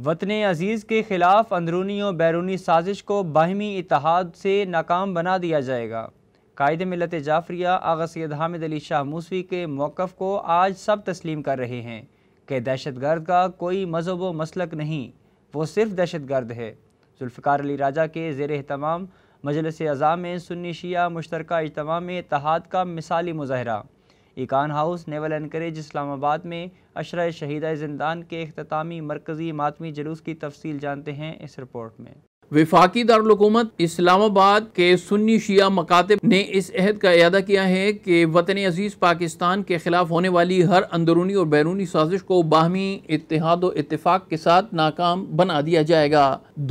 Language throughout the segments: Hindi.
वतन अजीज़ के ख़िलाफ़ अंदरूनी और बैरूनी साजिश को बाहमी इतिहाद से नाकाम बना दिया जाएगा कायद मिलत जाफरिया आगा सैद हामिद अली शाह मूसवी के मौक़ को आज सब तस्लीम कर रहे हैं कि दहशत गर्द का कोई मजहब व मसलक नहीं वो सिर्फ दहशत गर्द है जुल्फ़ार अली राजा के जेर अहतमाम मजलस अजाम में सुन्नी शिया मुश्तरक इजतम में इतिहाद का मिसाली मुजाहरा इकान हाउस नेवल एनकरेज इस्लामाबाद में अशरा शहीदा जिंदान के अख्तामी मरकज़ी मातमी जलूस की तफसील जानते हैं इस रिपोर्ट में विफाकी दारकूमत इस्लामाबाद के सुन्नी शिया मकातब ने इस अहद का अदा किया है कि वतन अजीज़ पाकिस्तान के खिलाफ होने वाली हर अंदरूनी और बैरूनी साजिश को बाहमी इतिहाद और इतफाक़ के साथ नाकाम बना दिया जाएगा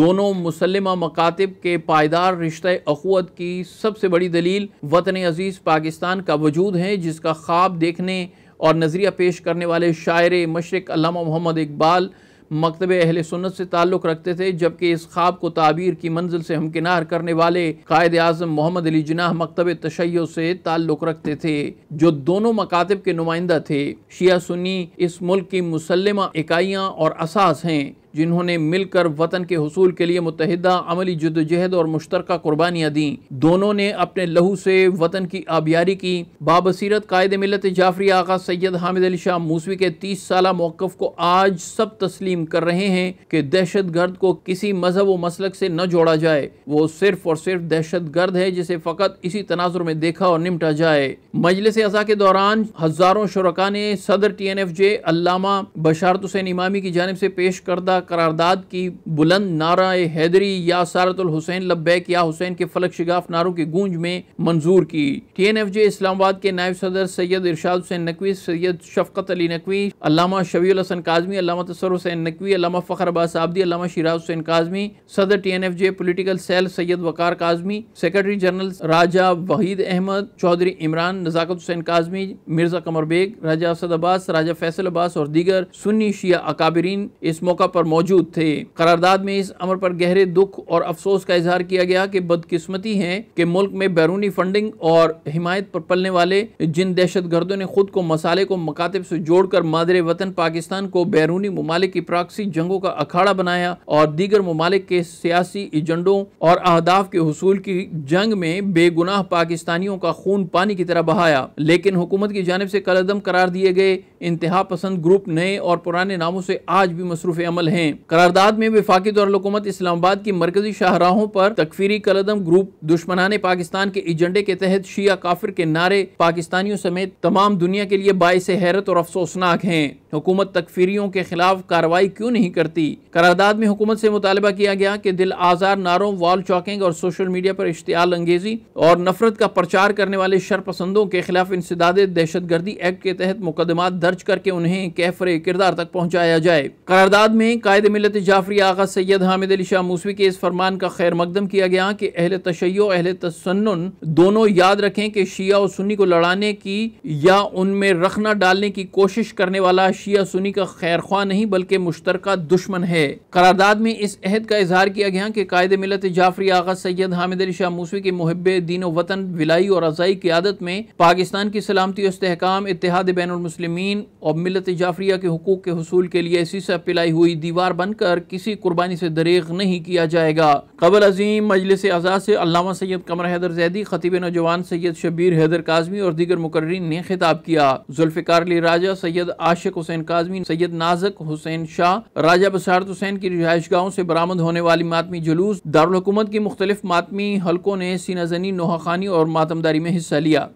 दोनों मुसलमा मकातब के पायदार रिश्ते अखवत की सबसे बड़ी दलील वतन अजीज़ पाकिस्तान का वजूद है जिसका ख्वाब देखने और नज़रिया पेश करने वाले शायर मशरक मोहम्मद इकबाल मकतब अहल सुन्नत से ताल्लुक़ रखते थे जबकि इस ख्वाब को ताबीर की मंजिल से हमकिनार करने वाले कायद अजम मोहम्मद अली जिनाह मकतब तशै से ताल्लुक़ रखते थे जो दोनों मकातब के नुमाइंदा थे शिया सुन्नी इस मुल्क की मुसलमा इकाइयाँ और असास हैं जिन्होंने मिलकर वतन के हसूल के लिए मुतहदा अमली जदोजहद और मुश्तर कुर्बानियाँ दी दोनों ने अपने लहू से वतन की आबियारी की बाबसीरत कायद मिलत जाफरी आका सैयद हामिद अली शाह मूसवी के तीस साल मौक़ को आज सब तस्लीम कर रहे हैं कि दहशत गर्द को किसी मजहब व मसलक से न जोड़ा जाए वो सिर्फ और सिर्फ दहशत गर्द है जिसे फ़कत इसी तनाजुर में देखा और निमटा जाए मजलिस अजा के दौरान हज़ारों शुरा ने सदर T N F J Allama Basharat Hussain Imami की जानब से पेश करदा करारदाद की बुलंद नारा हैदरी या सारतुल हुसैन लब्बैक या हुसैन के फलक शिगाफ नारों की गूंज में मंजूर की T N F J Islamabad के नायब सदर सैयद इरशाद हुसैन नकवी सैयद शफकत अली नकवी अलामा शबी हसन काजमी अलामा तसर हुसैन नकवी अलामा फ़खर अब्बास आबदी अलामा शिराज हुसैन काजमी सदर T N F J political cell Syed Waqar Kazmi secretary general Raja Waheed Ahmed Chaudhry Imran Nazakat Hussain Kazmi Mirza Qamar Baig Raja Asad Abbas Raja Faisal Abbas और दीगर सुन्नी शिया अकाबरीन इस मौका पर मौजूद थे करारदाद में इस अमर पर गहरे दुख और अफसोस का इजहार किया गया कि बदकिस्मती है कि मुल्क में बैरूनी फंडिंग और हिमायत पर पलने वाले जिन दहशत गर्दों ने खुद को मसाले को मकातब से जोड़कर मादर वतन पाकिस्तान को बैरूनी ममालिक की प्राक्सी जंगों का अखाड़ा बनाया और दीगर ममालिक के सियासी एजेंडों और अहदाफ के हसूल की जंग में बेगुनाह पाकिस्तानियों का खून पानी की तरह बहाया लेकिन हुकूमत की जानब से कलदम करार दिए गए इंतहा पसंद ग्रुप नए और पुराने नामों से आज भी मसरूफ़ अमल हैं हैं करारदाद में विफाकी दौरकूमत इस्लामाबाद की मरकजी शाहराहों पर तकफीरी कलदम ग्रुप दुश्मनाने पाकिस्तान के एजेंडे के तहत शिया काफिर के नारे पाकिस्तानियों समेत तमाम दुनिया के लिए बायस हैरत और अफसोसनाक हैं हुकूमत तकफीरियों के खिलाफ कार्रवाई क्यों नहीं करती करारदाद में हुकूमत से मुतालबा किया गया कि दिल आजार नारों वॉल चौकिंग और सोशल मीडिया पर इश्तियाल अंगेजी और नफरत का प्रचार करने वाले शरपसंदों के खिलाफ इंसदाद दहशत गर्दी एक्ट के तहत मुकदमा दर्ज करके उन्हें कैफर किरदार तक पहुँचाया जाए करारदाद में कायद मिलत जाफरी आगा सैयद हामिद अली शाह मूसवी के इस फरमान का खैर मकदम किया गया कि अहल तशै अहल तसन्न दोनों याद रखें कि शिया और सुन्नी को लड़ाने की या उनमें रखना डालने की कोशिश करने वाला शिया सुन्नी का खैर ख्वा नहीं बल्कि मुश्तर दुश्मन है करारदाद में इस अहद का इजहार किया गया कि कायद मिलत जाफरी आगा सैयद हामिद अली शाह मूसवी के मुहब दीन वतन विलाई और रजाई की आदत में पाकिस्तान की सलामती इसकाम इतिहाद बैन और मिलत जाफरिया के हकूक़ के हसूल के लिए सीसा पिलाई हुई दीवार उम्मीदवार बनकर किसी कुर्बानी से दरेग नहीं किया जाएगा कबल अजीम मजलिस आज़ाद से अलामा सैयद कमर हैदर जैदी खतीब नौजवान सैयद शबीर हैदर काजमी और दीगर मुकर्रीन ने खिताब किया जुल्फ़िकार अली राजा सैयद आशिक हुसैन काजमी सैयद नाजक हुसैन शाह राजा बसारत हुसैन की रिहायश गाहों से बरामद होने वाली मातमी जुलूस दारकूमत की मुख्तलिफ मातमी हल्कों ने सीनाजनी नोहा खानी और मातमदारी में हिस्सा लिया